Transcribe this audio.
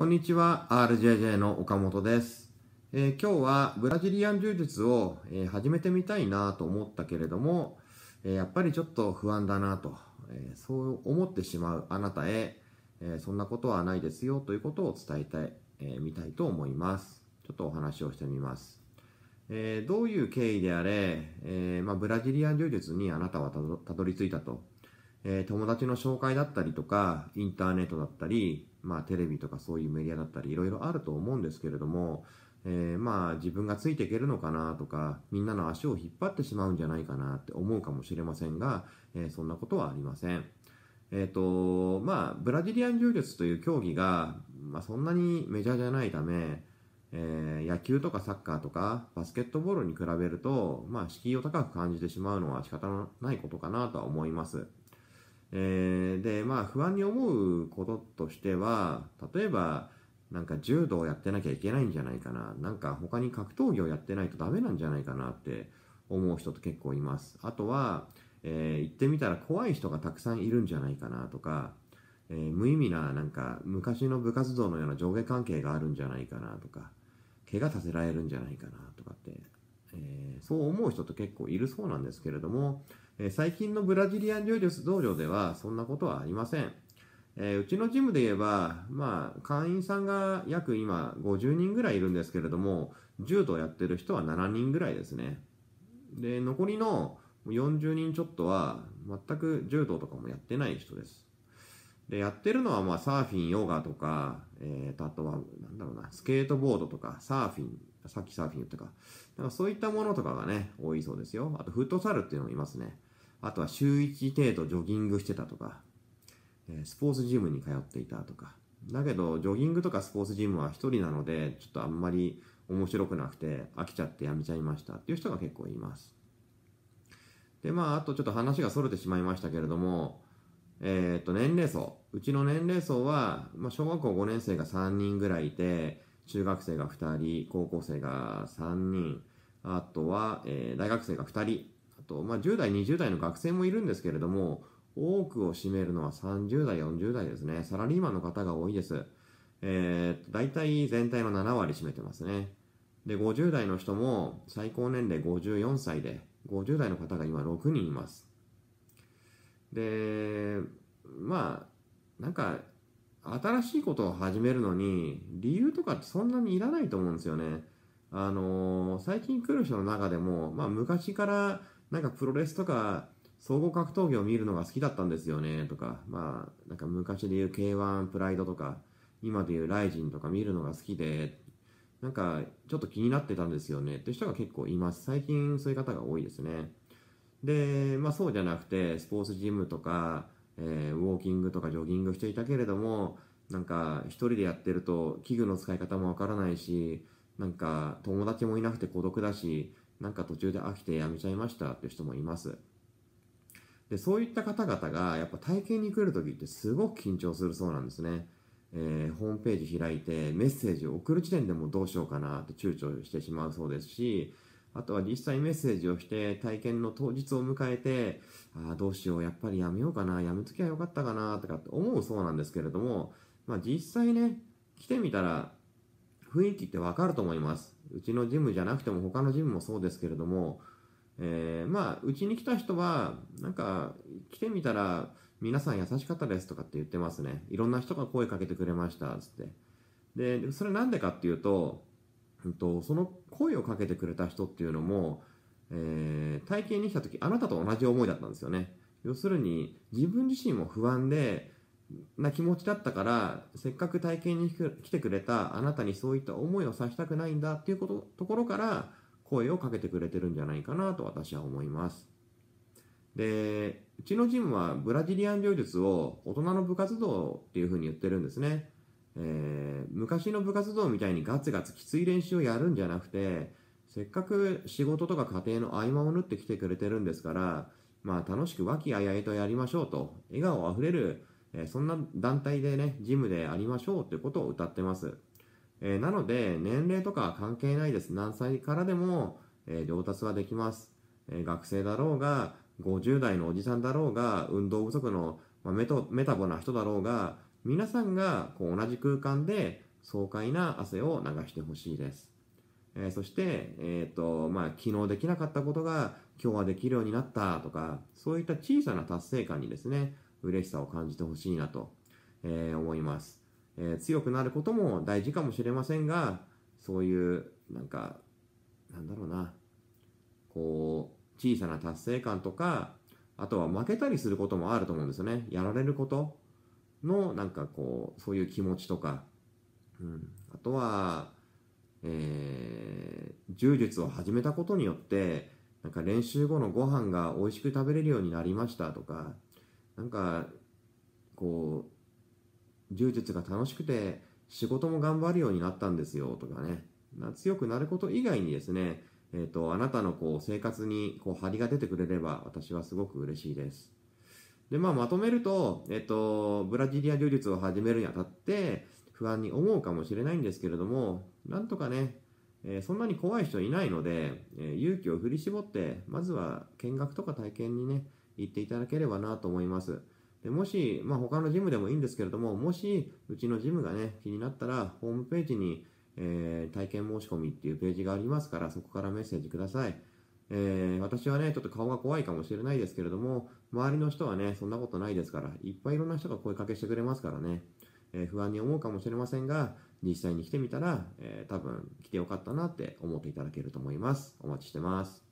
こんにちは、RJJ の岡本です。えー、今日はブラジリアン柔術を、えー、始めてみたいなと思ったけれども、えー、やっぱりちょっと不安だなと、えそう思ってしまうあなたへ、えそんなことはないですよということを伝えてみ、えー、たいと思います。ちょっとお話をしてみます。えどういう経緯であれ、えまあ、ブラジリアン柔術にあなたはたどり着いたとえー、友達の紹介だったりとか、インターネットだったり、まあテレビとかそういうメディアだったり、いろいろあると思うんですけれども、えー、まあ自分がついていけるのかなとか、みんなの足を引っ張ってしまうんじゃないかなって思うかもしれませんが、えー、そんなことはありません。えっ、ー、と、まあ、ブラジリアン柔術という競技が、まあそんなにメジャーじゃないため、えー、野球とかサッカーとかバスケットボールに比べると、まあ敷居を高く感じてしまうのは仕方のないことかなとは思います。えー、で、まあ、不安に思うこととしては、例えば、なんか柔道やってなきゃいけないんじゃないかな。なんか他に格闘技をやってないとダメなんじゃないかなって思う人と結構います。あとは、えー、行ってみたら怖い人がたくさんいるんじゃないかなとか、えー、無意味ななんか昔の部活動のような上下関係があるんじゃないかなとか、怪我させられるんじゃないかなとかって、えー、そう思う人と結構いるそうなんですけれども、え最近のブラジリアン柔術道場ではそんなことはありません。えー、うちのジムで言えば、まあ、会員さんが約今50人ぐらいいるんですけれども、柔道やってる人は7人ぐらいですね。で、残りの40人ちょっとは、全く柔道とかもやってない人です。で、やってるのは、まあ、サーフィン、ヨガとか、えー、あとは、なんだろうな、スケートボードとか、サーフィン、さっきサーフィン言ったか、なんかそういったものとかがね、多いそうですよ。あと、フットサルっていうのもいますね。あとは週1程度ジョギングしてたとか、スポーツジムに通っていたとか。だけど、ジョギングとかスポーツジムは一人なので、ちょっとあんまり面白くなくて飽きちゃってやめちゃいましたっていう人が結構います。で、まあ、あとちょっと話が逸れてしまいましたけれども、えー、っと、年齢層。うちの年齢層は、まあ、小学校5年生が3人ぐらいいて、中学生が2人、高校生が3人、あとは、えー、大学生が2人と、まあ、10代、20代の学生もいるんですけれども、多くを占めるのは30代、40代ですね。サラリーマンの方が多いです。えー、大体全体の7割占めてますね。で、50代の人も最高年齢54歳で、50代の方が今6人います。で、まあ、なんか、新しいことを始めるのに、理由とかってそんなにいらないと思うんですよね。あのー、最近来る人の中でも、まあ、昔からなんかプロレスとか、総合格闘技を見るのが好きだったんですよね、とか、まあ、なんか昔で言う K1 プライドとか、今で言うライジンとか見るのが好きで、なんかちょっと気になってたんですよね、って人が結構います。最近そういう方が多いですね。で、まあそうじゃなくて、スポーツジムとか、えー、ウォーキングとかジョギングしていたけれども、なんか一人でやってると器具の使い方もわからないし、なんか友達もいなくて孤独だし、なんか途中で飽きてやめちゃいましたっていう人もいます。で、そういった方々がやっぱ体験に来るときってすごく緊張するそうなんですね。えー、ホームページ開いてメッセージを送る時点でもどうしようかなって躊躇してしまうそうですし、あとは実際メッセージをして体験の当日を迎えて、ああ、どうしよう、やっぱりやめようかな、やめときゃよかったかな、とかって思うそうなんですけれども、まあ実際ね、来てみたら雰囲気ってわかると思います。うちのジムじゃなくても他のジムもそうですけれども、えー、まあ、うちに来た人は、なんか、来てみたら、皆さん優しかったですとかって言ってますね。いろんな人が声かけてくれました、つって。で、それなんでかっていうと、と、その声をかけてくれた人っていうのも、えー、体験に来た時、あなたと同じ思いだったんですよね。要するに、自分自身も不安で、な気持ちだったからせっかく体験に来てくれたあなたにそういった思いをさせたくないんだっていうことところから声をかけてくれてるんじゃないかなと私は思いますでうちのジムはブラジリアン柔術を大人の部活動っていうふうに言ってるんですね、えー、昔の部活動みたいにガツガツきつい練習をやるんじゃなくてせっかく仕事とか家庭の合間を縫ってきてくれてるんですからまあ楽しく和気あいあいとやりましょうと笑顔あふれるえそんな団体でね、ジムでありましょうということを歌ってます。えなので、年齢とか関係ないです。何歳からでも、え上達はできます。え学生だろうが、50代のおじさんだろうが、運動不足の、まあ、メトメタボな人だろうが、皆さんがこう同じ空間で爽快な汗を流してほしいです。えー、そして、えー、と、まあ、昨日できなかったことが今日はできるようになったとか、そういった小さな達成感にですね、嬉しさを感じてほしいなと、えー、思います、えー、強くなることも大事かもしれませんが、そういう、なんか、なんだろうな、こう、小さな達成感とか、あとは負けたりすることもあると思うんですよね。やられることの、なんかこう、そういう気持ちとか、うん、あとは、えー、柔術を始めたことによって、なんか練習後のご飯が美味しく食べれるようになりましたとか、なんかこう柔術が楽しくて仕事も頑張るようになったんですよとかね強くなること以外にですね、えーと、あなたのこう生活にこう張りが出てくれれば私はすごく嬉しいですで、まあ、まとめると,、えーと、とブラジリア柔術を始めるにあたって不安に思うかもしれないんですけれどもなんとかね、えー、そんなに怖い人いないので、えー、勇気を振り絞ってまずは見学とか体験にね行っていただければなと思います。でもし、まあ、他のジムでもいいんですけれども、もし、うちのジムがね、気になったら、ホームページに、えー、体験申し込みっていうページがありますから、そこからメッセージください。えー、私はね、ちょっと顔が怖いかもしれないですけれども、周りの人はね、そんなことないですから、いっぱいいろんな人が声かけしてくれますからね、えー、不安に思うかもしれませんが、実際に来てみたら、えー、多分来てよかったなって思っていただけると思います。お待ちしてます。